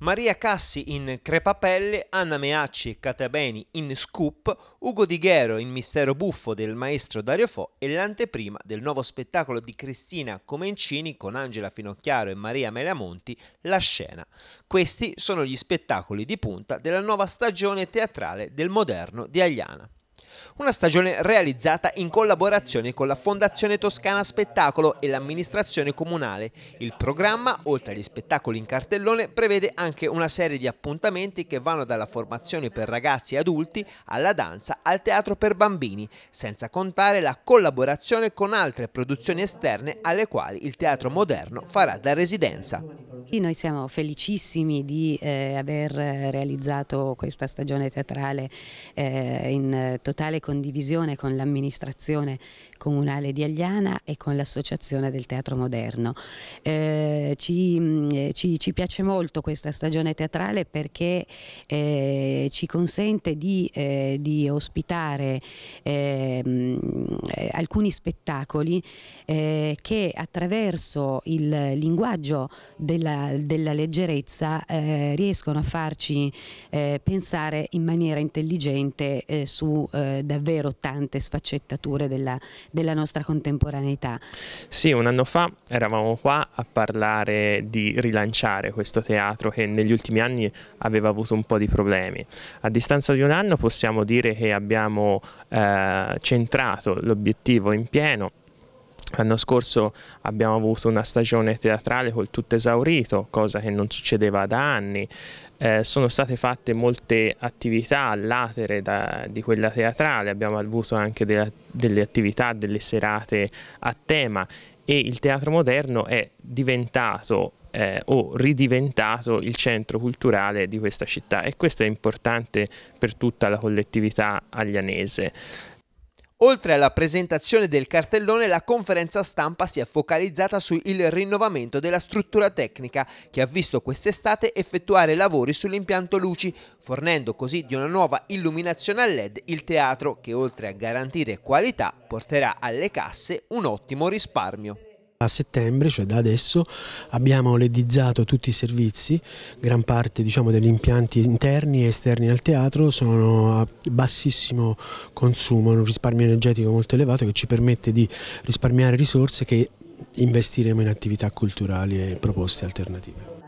Maria Cassi in Crepapelle, Anna Meacci e Catabeni in Scoop, Ugo Di Ghero in Mistero Buffo del maestro Dario Fo e l'anteprima del nuovo spettacolo di Cristina Comencini con Angela Finocchiaro e Maria Melamonti, La Scena. Questi sono gli spettacoli di punta della nuova stagione teatrale del Moderno di Agliana. Una stagione realizzata in collaborazione con la Fondazione Toscana Spettacolo e l'amministrazione comunale. Il programma, oltre agli spettacoli in cartellone, prevede anche una serie di appuntamenti che vanno dalla formazione per ragazzi e adulti alla danza al teatro per bambini, senza contare la collaborazione con altre produzioni esterne alle quali il teatro moderno farà da residenza oggi? Noi siamo felicissimi di eh, aver eh, realizzato questa stagione teatrale eh, in totale condivisione con l'amministrazione comunale di Agliana e con l'associazione del teatro moderno. Eh, ci, mm, ci, ci, piace molto questa stagione teatrale perché eh, ci consente di, eh, di ospitare mm, alcuni spettacoli che attraverso il linguaggio della della, leggerezza eh, riescono a farci eh, pensare in maniera intelligente eh, su eh, davvero tante sfaccettature della, della, nostra contemporaneità. Sì, un anno fa eravamo qua a parlare di rilanciare questo teatro che negli ultimi anni aveva avuto un po' di problemi. A distanza di un anno possiamo dire che abbiamo eh, centrato l'obiettivo in pieno L'anno scorso abbiamo avuto una stagione teatrale col tutto esaurito, cosa che non succedeva da anni. Eh, sono state fatte molte attività latere da, di quella teatrale, abbiamo avuto anche de, delle attività, delle serate a tema e il teatro moderno è diventato eh, o ridiventato il centro culturale di questa città e questo è importante per tutta la collettività aglianese. Oltre alla presentazione del cartellone, la conferenza stampa si è focalizzata sul rinnovamento della struttura tecnica, che ha visto quest'estate effettuare lavori sull'impianto luci, fornendo così di una nuova illuminazione a LED il teatro, che oltre a garantire qualità porterà alle casse un ottimo risparmio a settembre, cioè da adesso, abbiamo leddizzato tutti i servizi, gran parte diciamo, degli impianti interni e esterni al teatro sono a bassissimo consumo, un risparmio energetico molto elevato che ci permette di risparmiare risorse che investiremo in attività culturali e proposte alternative.